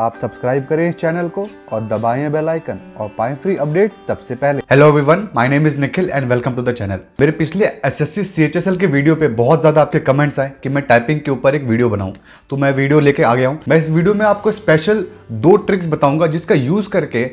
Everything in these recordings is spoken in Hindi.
आप सब्सक्राइब करें इस चैनल को और दबाएं बेल आइकन और पाएं फ्री अपडेट सबसे पहले hello everyone my name is Nikhil and welcome to the channel मेरे पिछले एसएससी सीएचएसएल के वीडियो पे बहुत ज्यादा आपके कमेंट्स आए कि मैं टाइपिंग के ऊपर एक वीडियो बनाऊं तो मैं वीडियो लेके आ गया हूं मैं इस वीडियो में आपको स्पेशल दो ट्रिक्स बताऊंगा जिसका यूज करके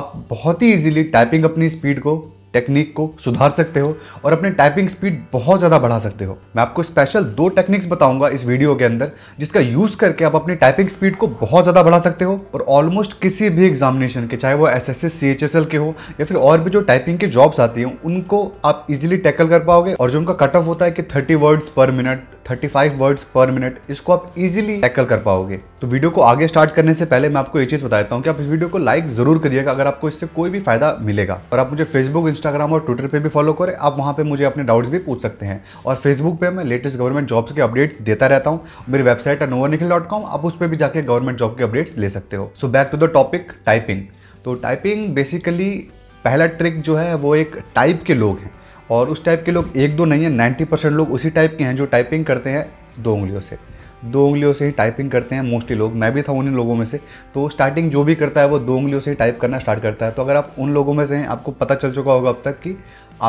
आप बहुत ही इजीली टाइपिंग अपनी स्पीड को टेक्निक को सुधार सकते हो और अपने टाइपिंग स्पीड बहुत ज़्यादा बढ़ा सकते हो मैं आपको स्पेशल दो टेक्निक्स बताऊंगा इस वीडियो के अंदर जिसका यूज़ करके आप अपनी टाइपिंग स्पीड को बहुत ज़्यादा बढ़ा सकते हो और ऑलमोस्ट किसी भी एग्जामिनेशन के चाहे वो S S S C H S L के हो या फिर और भी जो टाइपिंग के जॉब्स आती हैं उनको आप इजिली टैकल कर पाओगे और जो उनका कट ऑफ होता है कि thirty words per minute thirty five words per minute इसको आप इजिली टैकल कर पाओगे तो वीडियो को आगे स्टार्ट करने से पहले मैं आपको ये चीज़ बता देता हूँ कि आप इस वीडियो को लाइक ज़रूर करिएगा अगर आपको इससे कोई भी फायदा मिलेगा और आप मुझे फेसबुक इंस्टाग्राम और ट्विटर पे भी फॉलो करें आप वहाँ पे मुझे अपने डाउट्स भी पूछ सकते हैं और फेसबुक पे मैं लेटेस्ट गवर्नमेंट जॉब्स के अपडेट्स देता रहता हूँ मेरी वेबसाइट है नोवा निखिल डॉट कॉम आप उस पर भी जाकर गवर्नमेंट जॉब के अपडेट्स ले सकते हो so back to the topic typing तो टाइपिंग बेसिकली पहला ट्रिक जो है वो एक टाइप के लोग हैं और उस टाइप के लोग एक दो नहीं है नाइन्टी परसेंट लोग उसी टाइप के हैं जो टाइपिंग करते हैं दो उंगलियों से दो उंगलियों से ही टाइपिंग करते हैं मोस्टली लोग मैं भी था उन्हीं लोगों में से तो स्टार्टिंग जो भी करता है वो दो उंगलियों से ही टाइप करना स्टार्ट करता है तो अगर आप उन लोगों में से हैं आपको पता चल चुका होगा अब तक कि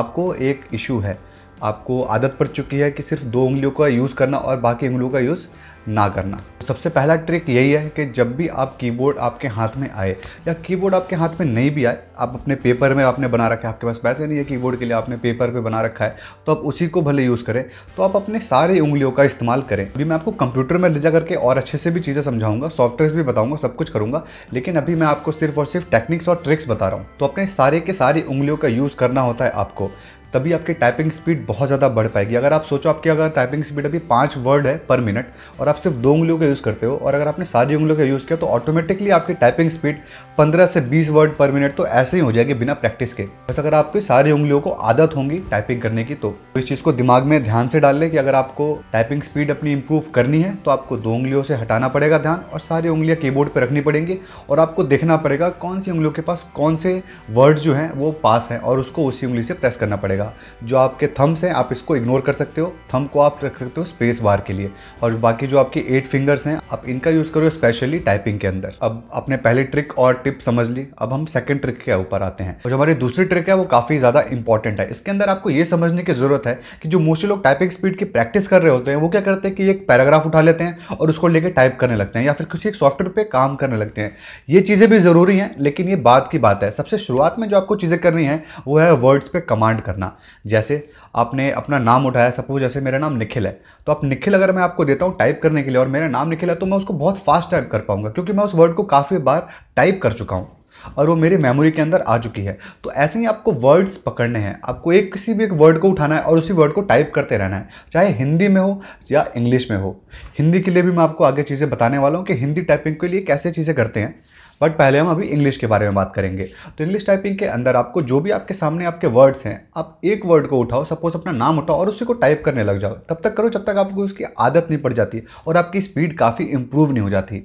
आपको एक इशू है आपको आदत पड़ चुकी है कि सिर्फ दो उंगलियों का यूज़ करना और बाकी उंगलियों का यूज़ ना करना सबसे पहला ट्रिक यही है कि जब भी आप कीबोर्ड आपके हाथ में आए या कीबोर्ड आपके हाथ में नहीं भी आए आप अपने पेपर में आपने बना रखा है आपके पास पैसे नहीं है कीबोर्ड के लिए आपने पेपर पे बना रखा है तो आप उसी को भले यूज़ करें तो आप अपने सारे उंगलियों का इस्तेमाल करें अभी मैं आपको कंप्यूटर में ले जा करके और अच्छे से भी चीज़ें समझाऊंगा सॉफ्टवेयर भी बताऊँगा सब कुछ करूँगा लेकिन अभी मैं आपको सिर्फ और सिर्फ टेक्निक्स और ट्रिक्स बता रहा हूँ तो अपने सारे के सारी उंगलियों का यूज़ करना होता है आपको तभी आपकी टाइपिंग स्पीड बहुत ज़्यादा बढ़ पाएगी अगर आप सोचो आपकी अगर टाइपिंग स्पीड अभी पाँच वर्ड है पर मिनट और आप सिर्फ दो उंगलियों का यूज़ करते हो और अगर आपने सारी उंगलियों का यूज़ किया तो ऑटोमेटिकली आपकी टाइपिंग स्पीड पंद्रह से बीस वर्ड पर मिनट तो ऐसे ही हो जाएगी बिना प्रैक्टिस के बस अगर आपकी सारी उंगलियों को आदत होंगी टाइपिंग करने की तो।, तो इस चीज़ को दिमाग में ध्यान से डाल लें कि अगर आपको टाइपिंग स्पीड अपनी इंप्रूव करनी है तो आपको दो उंगलियों से हटाना पड़ेगा ध्यान और सारी उंगलियाँ कीबोर्ड पर रखनी पड़ेंगी और आपको देखना पड़ेगा कौन सी उंगलियों के पास कौन से वर्ड जो हैं वो पास हैं और उसको उसी उंगली से प्रेस करना पड़ेगा रहेगा जो आपके थम्स हैं आप इसको इग्नोर कर सकते हो थम को आप रख सकते हो स्पेस बार के लिए और बाकी जो आपकी एट फिंगर्स हैं आप इनका यूज़ करो स्पेशली टाइपिंग के अंदर अब आपने पहले ट्रिक और टिप समझ ली अब हम सेकेंड ट्रिक के ऊपर आते हैं और जो हमारी दूसरी ट्रिक है वो काफ़ी ज़्यादा इंपॉर्टेंट है इसके अंदर आपको ये समझने की ज़रूरत है कि जो मोस्टली लोग टाइपिंग स्पीड की प्रैक्टिस कर रहे होते हैं वो क्या करते हैं कि एक पैराग्राफ उठा लेते हैं और उसको लेकर टाइप करने लगते हैं या फिर किसी एक सॉफ्टवेयर पर काम करने लगते हैं ये चीज़ें भी ज़रूरी हैं लेकिन ये बात की बात है सबसे शुरुआत में जो आपको चीज़ें करनी है वो है वर्ड्स पे कमांड करना ना जैसे आपने अपना नाम उठाया सपोज जैसे मेरा नाम निखिल है तो आप निखिल अगर मैं आपको देता हूँ टाइप करने के लिए और मेरा नाम निखिल है तो मैं उसको बहुत फास्ट टाइप कर पाऊंगा क्योंकि मैं उस वर्ड को काफ़ी बार टाइप कर चुका हूँ और वो मेरी मेमोरी के अंदर आ चुकी है तो ऐसे ही आपको वर्ड्स पकड़ने हैं आपको एक किसी भी एक वर्ड को उठाना है और उसी वर्ड को टाइप करते रहना है चाहे हिंदी में हो या इंग्लिश में हो हिंदी के लिए भी मैं आपको आगे चीज़ें बताने वाला हूँ कि हिंदी टाइपिंग के लिए कैसे चीज़ें करते हैं बट पहले हम अभी इंग्लिश के बारे में बात करेंगे तो इंग्लिश टाइपिंग के अंदर आपको जो भी आपके सामने आपके वर्ड्स हैं आप एक वर्ड को उठाओ सपोज अपना नाम उठाओ और उसी को टाइप करने लग जाओ तब तक करो जब तक आपको उसकी आदत नहीं पड़ जाती और आपकी स्पीड काफ़ी इंप्रूव नहीं हो जाती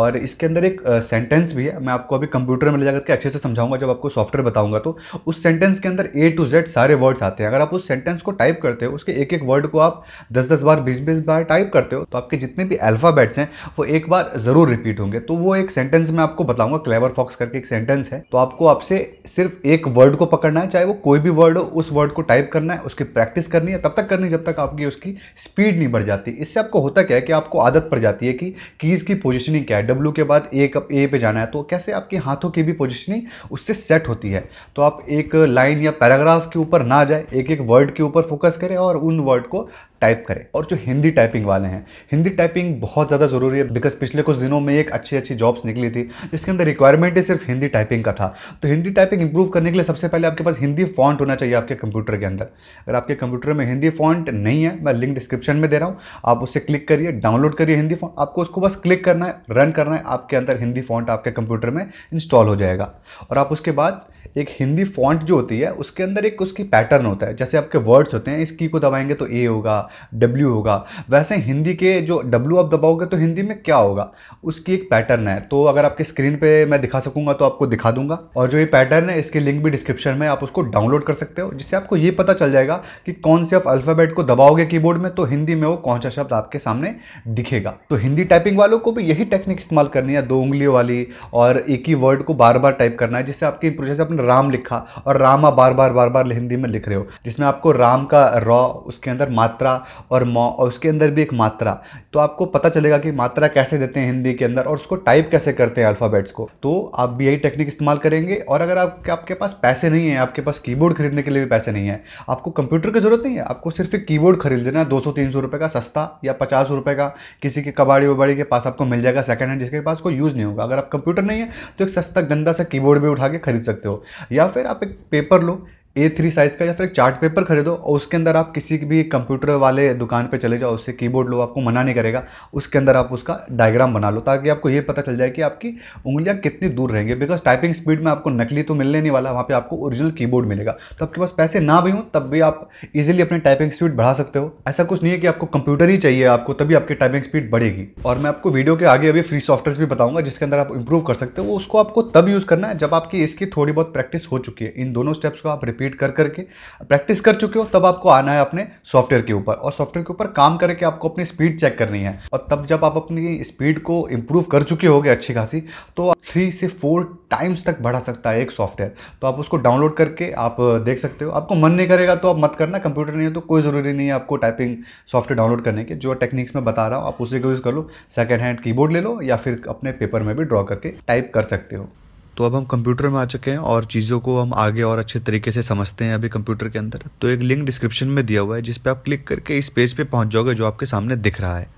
और इसके अंदर एक सेंटेंस भी है मैं आपको अभी कंप्यूटर में ले जाकर के अच्छे से समझाऊंगा जब आपको सॉफ्टवेयर बताऊंगा तो उस सेंटेंस के अंदर ए टू जेड सारे वर्ड्स आते हैं अगर आप उस सेंटेंस को टाइप करते हो उसके एक एक वर्ड को आप दस दस बार बीस बीस बार टाइप करते हो तो आपके जितने भी अल्फ़ाबेट्स हैं वो एक बार ज़रूर रिपीट होंगे तो वो एक सेंटेंस मैं आपको बताऊंगा क्लेवर फॉक्स करके एक सेंटेंस है तो आपको आपसे सिर्फ एक वर्ड को पकड़ना है चाहे वो कोई भी वर्ड हो उस वर्ड को टाइप करना है उसकी प्रैक्टिस करनी है तब तक करनी जब तक आपकी उसकी स्पीड नहीं बढ़ जाती इससे आपको होता क्या है कि आपको आदत पड़ जाती है कि कीज़ की पोजिशनिंग क्या है डब्ल्यू के बाद ए कप ए पे जाना है तो कैसे आपके हाथों की भी पोजिशनिंग उससे सेट होती है तो आप एक लाइन या पैराग्राफ के ऊपर ना जाए एक एक वर्ड के ऊपर फोकस करें और उन वर्ड को टाइप करें और जो हिंदी टाइपिंग वाले हैं हिंदी टाइपिंग बहुत ज़्यादा ज़रूरी है बिकॉज पिछले कुछ दिनों में एक अच्छी अच्छी जॉब्स निकली थी जिसके अंदर रिक्वायरमेंट ही सिर्फ हिंदी टाइपिंग का था तो हिंदी टाइपिंग इंप्रूव करने के लिए सबसे पहले आपके पास हिंदी फॉन्ट होना चाहिए आपके कंप्यूटर के अंदर अगर आपके कंप्यूटर में हिंदी फॉन्ट नहीं है मैं लिंक डिस्क्रिप्शन में दे रहा हूँ आप उससे क्लिक करिए डाउनलोड करिए हिंदी फॉन्ट आपको उसको बस क्लिक करना है रन करना है आपके अंदर हिंदी फॉन्ट आपके कंप्यूटर में इंस्टॉल हो जाएगा और आप उसके बाद एक हिंदी फॉन्ट जो होती है उसके अंदर एक उसकी पैटर्न होता है जैसे आपके वर्ड्स होते हैं इस की को दबाएंगे तो ए होगा डब्ल्यू होगा वैसे हिंदी के जो डब्ल्यू आप दबाओगे तो हिंदी में क्या होगा उसकी एक पैटर्न है तो अगर आपके स्क्रीन पे मैं दिखा सकूंगा तो आपको दिखा दूंगा और जो ये पैटर्न है इसके लिंक भी डिस्क्रिप्शन में आप उसको डाउनलोड कर सकते हो जिससे आपको ये पता चल जाएगा कि कौन से आप अल्फ़ाबेट को दबाओगे कीबोर्ड में तो हिंदी में वो कौन सा शब्द आपके सामने दिखेगा तो हिंदी टाइपिंग वालों को भी यही टेक्निक इस्तेमाल करनी है दो उंगलियों वाली और एक ही वर्ड को बार बार टाइप करना है जिससे आपके प्रोसेस आपने राम लिखा और राम आप बार बार बार बार हिंदी में लिख रहे हो जिसमें आपको राम का रॉ उसके अंदर मात्रा और म और उसके अंदर भी एक मात्रा तो आपको पता चलेगा कि मात्रा कैसे देते हैं हिंदी के अंदर और उसको टाइप कैसे करते हैं अल्फ़ाबेट्स को तो आप भी यही टेक्निक इस्तेमाल करेंगे और अगर आपके आपके पास पैसे नहीं है आपके पास कीबोर्ड खरीदने के लिए भी पैसे नहीं है आपको कंप्यूटर की ज़रूरत नहीं है आपको सिर्फ एक कीबोर्ड खरीद लेना दो सौ रुपये का सस्ता या पचास का किसी के कबाड़ी वबाड़ी के पास आपको मिल जाएगा सेकंड हैंड जिसके पास कोई यूज़ नहीं होगा अगर आप कंप्यूटर नहीं है तो एक सस्ता गंदा सा कीबोर्ड भी उठा के खरीद सकते हो या फिर आप एक पेपर लो ए थ्री साइज़ का या फिर एक चार्ट पेपर खरीदो और उसके अंदर आप किसी भी कंप्यूटर वाले दुकान पे चले जाओ उससे कीबोर्ड लो आपको मना नहीं करेगा उसके अंदर आप उसका डायग्राम बना लो ताकि आपको ये पता चल जाए कि आपकी उंगलियां कितनी दूर रहेंगी बिकॉज टाइपिंग स्पीड में आपको नकली तो मिलने नहीं वाला वहाँ पर आपको ओरिजिनल की मिलेगा तो आपके पास पैसे ना भी हों तब भी आप इजिली अपनी टाइपिंग स्पीड बढ़ा सकते हो ऐसा कुछ नहीं है कि आपको कंप्यूटर ही चाहिए आपको तभी आपकी टाइपिंग स्पीड बढ़ेगी और मैं आपको वीडियो के आगे अभी फ्री सॉफ्टवेयर भी बताऊंगा जिसके अंदर आप इंप्रूव कर सकते हो उसको आपको तब यूज़ करना है जब आपकी इसकी थोड़ी बहुत प्रैक्टिस हो चुकी है इन दोनों स्टेप्स को आप रिपीट कर करके प्रैक्टिस कर चुके हो तब आपको आना है अपने सॉफ्टवेयर के ऊपर और सॉफ्टवेयर के ऊपर काम करके आपको अपनी स्पीड चेक करनी है और तब जब आप अपनी स्पीड को इम्प्रूव कर चुके होगे अच्छी खासी तो थ्री से फोर टाइम्स तक बढ़ा सकता है एक सॉफ्टवेयर तो आप उसको डाउनलोड करके आप देख सकते हो आपको मन नहीं करेगा तो आप मत करना कंप्यूटर नहीं है तो कोई ज़रूरी नहीं है आपको टाइपिंग सॉफ्टवेयर डाउनलोड करने के जो टेक्निक्स मैं बता रहा हूँ आप उसी को यूज़ कर लो सेकेंड हैंड कीबोर्ड ले लो या फिर अपने पेपर में भी ड्रॉ करके टाइप कर सकते हो तो अब हम कंप्यूटर में आ चुके हैं और चीज़ों को हम आगे और अच्छे तरीके से समझते हैं अभी कंप्यूटर के अंदर तो एक लिंक डिस्क्रिप्शन में दिया हुआ है जिस पर आप क्लिक करके इस पेज पे पहुंच जाओगे जो आपके सामने दिख रहा है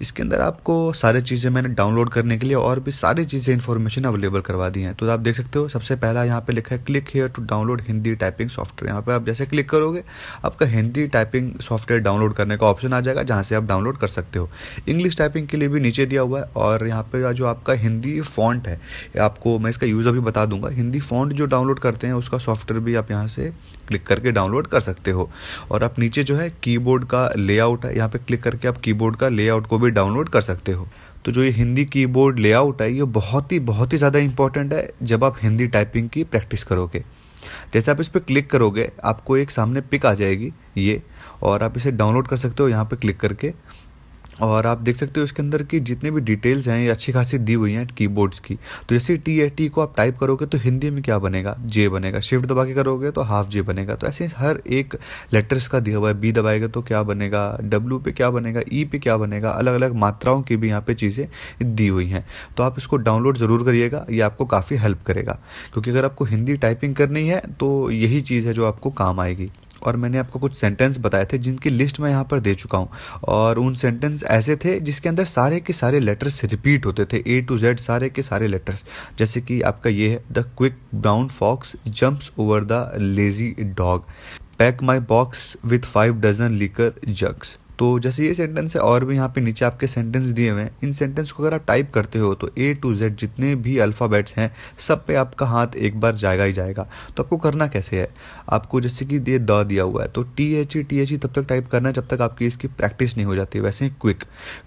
इसके अंदर आपको सारी चीज़ें मैंने डाउनलोड करने के लिए और भी सारी चीज़ें इन्फॉर्मेशन अवेलेबल करवा दी हैं तो आप देख सकते हो सबसे पहला यहाँ पे लिखा है click here to download Hindi typing software यहाँ पे आप जैसे क्लिक करोगे आपका हिंदी टाइपिंग सॉफ्टवेयर डाउनलोड करने का ऑप्शन आ जाएगा जहाँ से आप डाउनलोड कर सकते हो इंग्लिश टाइपिंग के लिए भी नीचे दिया हुआ है और यहाँ पर जो आपका हिंदी फॉन्ट है आपको मैं इसका यूज़ अभी बता दूंगा हिंदी फॉन्ट जो डाउनलोड करते हैं उसका सॉफ्टवेयर भी आप यहाँ से क्लिक करके डाउनलोड कर सकते हो और आप नीचे जो है कीबोर्ड का लेआउट है यहाँ पे क्लिक करके आप कीबोर्ड का लेआउट को भी डाउनलोड कर सकते हो तो जो ये हिंदी कीबोर्ड लेआउट है ये बहुत ही बहुत ही ज़्यादा इंपॉर्टेंट है जब आप हिंदी टाइपिंग की प्रैक्टिस करोगे जैसे आप इस पर क्लिक करोगे आपको एक सामने पिक आ जाएगी ये और आप इसे डाउनलोड कर सकते हो यहाँ पर क्लिक करके और आप देख सकते हो इसके अंदर की जितने भी डिटेल्स हैं ये अच्छी खासी दी हुई हैं कीबोर्ड्स की तो जैसे टी ए टी को आप टाइप करोगे तो हिंदी में क्या बनेगा जे बनेगा शिफ्ट दबा के करोगे तो हाफ जे बनेगा तो ऐसे हर एक लेटर्स का दिया हुआ है बी दबाएगा तो क्या बनेगा डब्ल्यू पे क्या बनेगा ई e पे क्या बनेगा अलग अलग मात्राओं की भी यहाँ पे चीज़ें दी हुई हैं तो आप इसको डाउनलोड ज़रूर करिएगा ये आपको काफ़ी हेल्प करेगा क्योंकि अगर आपको हिंदी टाइपिंग करनी है तो यही चीज़ है जो आपको काम आएगी और मैंने आपको कुछ सेंटेंस बताए थे जिनकी लिस्ट मैं यहाँ पर दे चुका हूँ और उन सेंटेंस ऐसे थे जिसके अंदर सारे के सारे लेटर्स रिपीट होते थे ए टू जेड सारे के सारे लेटर्स जैसे कि आपका ये है the quick brown fox jumps over the lazy dog pack my box with five dozen liquor jugs तो जैसे ये सेंटेंस है और भी यहाँ पे नीचे आपके सेंटेंस दिए हुए हैं इन सेंटेंस को अगर आप टाइप करते हो तो ए टू जेड जितने भी अल्फ़ाबेट्स हैं सब पे आपका हाथ एक बार जाएगा ही जाएगा तो आपको करना कैसे है आपको जैसे कि ये द दिया हुआ है तो T H E T H E तब तक टाइप करना है जब तक आपकी इसकी प्रैक्टिस नहीं हो जाती वैसे ही क्विक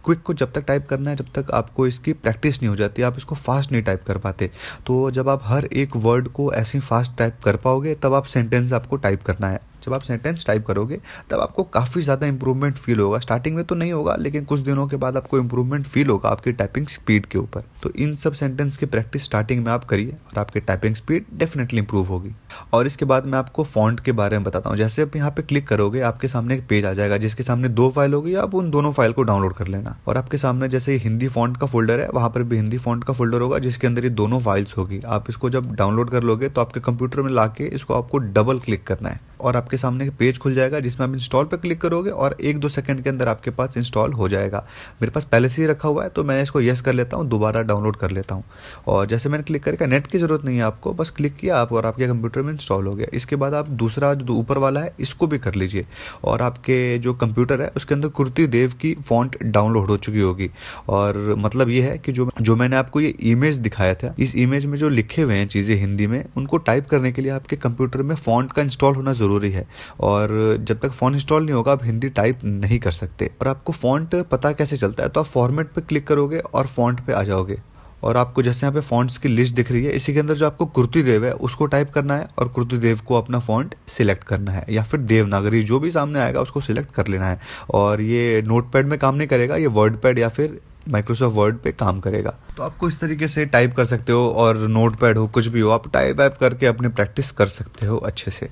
क्विक को जब तक टाइप करना है जब तक आपको इसकी प्रैक्टिस नहीं हो जाती आप इसको फास्ट नहीं टाइप कर पाते तो जब आप हर एक वर्ड को ऐसे ही फास्ट टाइप कर पाओगे तब आप सेंटेंस आपको टाइप करना है जब आप सेंटेंस टाइप करोगे तब आपको काफ़ी ज़्यादा इंप्रूवमेंट फील होगा स्टार्टिंग में तो नहीं होगा लेकिन कुछ दिनों के बाद आपको इंप्रूवमेंट फील होगा आपकी टाइपिंग स्पीड के ऊपर तो इन सब सेंटेंस की प्रैक्टिस स्टार्टिंग में आप करिए और आपकी टाइपिंग स्पीड डेफिनेटली इंप्रूव होगी और इसके बाद मैं आपको फॉन्ट के बारे में बताता हूँ जैसे आप यहाँ पे क्लिक करोगे आपके सामने एक पेज आ जाएगा जिसके सामने दो फाइल होगी आप उन दोनों फाइल को डाउनलोड कर लेना और आपके सामने जैसे हिंदी फॉन्ट का फोल्डर है वहाँ पर भी हिंदी फॉन्ट का फोल्डर होगा जिसके अंदर ये दोनों फाइल्स होगी आप इसको जब डाउनलोड कर लोगे तो आपके कंप्यूटर में ला इसको आपको डबल क्लिक करना है और आपके आपके सामने पेज खुल जाएगा जिसमें आप इंस्टॉल पर क्लिक करोगे और एक दो सेकंड के अंदर आपके पास इंस्टॉल हो जाएगा मेरे पास पहले से ही रखा हुआ है तो मैं इसको येस कर लेता हूँ दोबारा डाउनलोड कर लेता हूँ और जैसे मैंने क्लिक करके नेट की ज़रूरत नहीं है आपको बस क्लिक किया आप और आपके कंप्यूटर में इंस्टॉल हो गया इसके बाद आप दूसरा जो ऊपर वाला है इसको भी कर लीजिए और आपके जो कंप्यूटर है उसके अंदर कुर्ती देव की फॉन्ट डाउनलोड हो चुकी होगी और मतलब ये है कि जो जो मैंने आपको ये इमेज दिखाया था इस इमेज में जो लिखे हुए हैं चीज़ें हिंदी में उनको टाइप करने के लिए आपके कंप्यूटर में फॉन्ट का इंस्टॉल होना ज़रूरी है और जब तक फोन इंस्टॉल नहीं होगा आप हिंदी टाइप नहीं कर सकते और आपको फ़ॉन्ट पता कैसे चलता है तो आप फॉर्मेट पर क्लिक करोगे और फ़ॉन्ट पर आ जाओगे और आपको जैसे यहाँ पे फॉन्ट्स की लिस्ट दिख रही है इसी के अंदर जो आपको कुर्ती देव है उसको टाइप करना है और कुर्ती देव को अपना फॉन्ट सिलेक्ट करना है या फिर देवनागरी जो भी सामने आएगा उसको सिलेक्ट कर लेना है और ये नोटपैड में काम नहीं करेगा ये वर्ड पैड या फिर माइक्रोसॉफ्ट वर्ड पे काम करेगा तो आपको इस तरीके से टाइप कर सकते हो और नोट पैड हो कुछ भी हो आप टाइप वाइप करके अपनी प्रैक्टिस कर सकते हो अच्छे से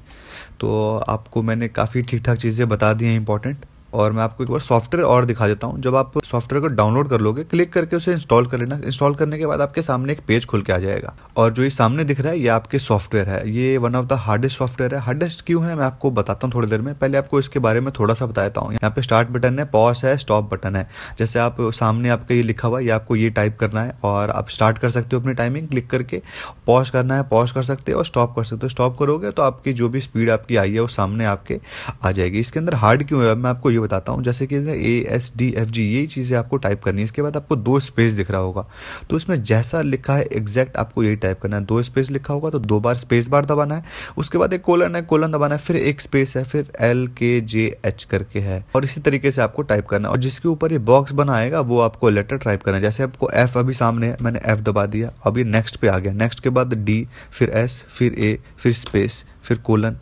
तो आपको मैंने काफ़ी ठीक ठाक चीज़ें बता दी हैं इंपॉर्टेंट और मैं आपको एक बार सॉफ्टवेयर और दिखा देता हूँ जब आप सॉफ्टवेयर को डाउनलोड कर लोगे क्लिक करके उसे इंस्टॉल कर लेना इंस्टॉल करने के बाद आपके सामने एक पेज खुल के आ जाएगा और जो ये सामने दिख रहा है ये आपके सॉफ्टवेयर है ये one of the hardest software है हार्डेस्ट क्यों है मैं आपको बताता हूँ थोड़ी देर में पहले आपको इसके बारे में थोड़ा सा बताता हूँ यहाँ पे स्टार्ट बटन है पॉज है स्टॉप बटन है जैसे आप सामने आपका ये लिखा हुआ है आपको ये टाइप करना है और आप स्टार्ट कर सकते हो अपनी टाइमिंग क्लिक करके पॉज करना है पॉज कर सकते हो और स्टॉप कर सकते हो स्टॉप करोगे तो आपकी जो भी स्पीड आपकी आई है वो सामने आपके आ जाएगी इसके अंदर हार्ड क्यों है मैं आपको ये बताता हूँ जैसे कि A S D F G यही चीज़ें आपको टाइप करनी है इसके बाद आपको दो स्पेस दिख रहा होगा तो इसमें जैसा लिखा है एग्जैक्ट आपको यही टाइप करना है दो स्पेस लिखा होगा तो दो बार स्पेस बार दबाना है उसके बाद एक कोलन है कोलन दबाना है फिर एक स्पेस है फिर एल के जे एच करके है और इसी तरीके से आपको टाइप करना है और जिसके ऊपर ये बॉक्स बनाएगा वो आपको लेटर टाइप करना है जैसे आपको एफ अभी सामने है मैंने एफ दबा दिया अब ये नेक्स्ट पे आ गया नेक्स्ट के बाद डी फिर एस फिर ए फिर स्पेस फिर कोलन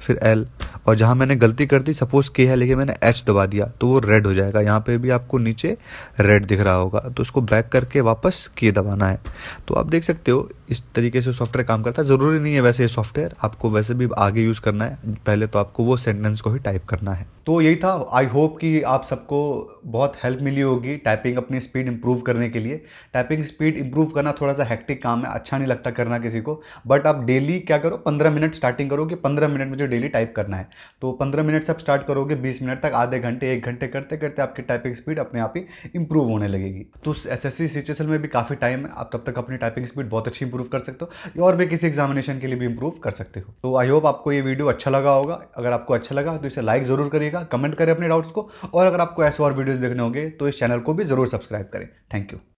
फिर एल और जहाँ मैंने गलती कर दी सपोज़ के है लेकिन मैंने एच दबा दिया तो वो रेड हो जाएगा यहाँ पे भी आपको नीचे रेड दिख रहा होगा तो उसको बैक करके वापस के दबाना है तो आप देख सकते हो इस तरीके से सॉफ्टवेयर काम करता है ज़रूरी नहीं है वैसे ये सॉफ्टवेयर आपको वैसे भी आगे यूज़ करना है पहले तो आपको वो सेंटेंस को ही टाइप करना है तो यही था आई होप कि आप सबको बहुत हेल्प मिली होगी टाइपिंग अपनी स्पीड इंप्रूव करने के लिए टाइपिंग स्पीड इंप्रूव करना थोड़ा सा हैक्टिक काम है अच्छा नहीं लगता करना किसी को बट आप डेली क्या करो पंद्रह मिनट स्टार्टिंग करोगे पंद्रह मिनट मुझे डेली टाइप करना है तो पंद्रह मिनट से आप स्टार्ट करोगे बीस मिनट तक आधे घंटे एक घंटे करते करते आपकी टाइपिंग स्पीड अपने आप ही इंप्रूव होने लगेगी तो एस एस सी में भी काफ़ी टाइम है आप तब तक अपनी टाइपिंग स्पीड बहुत अच्छी इंप्रूव कर सकते हो और भी किसी एग्जामिनेशन के लिए भी इंप्रूव कर सकते हो तो आई होप आपको ये वीडियो अच्छा लगा होगा अगर आपको अच्छा लगा तो इसे लाइक ज़रूर करिएगा कमेंट करें अपने डाउट्स को और अगर आपको ऐसे और वीडियोज़ देखने होंगे तो इस चैनल को भी ज़रूर सब्सक्राइब करें थैंक यू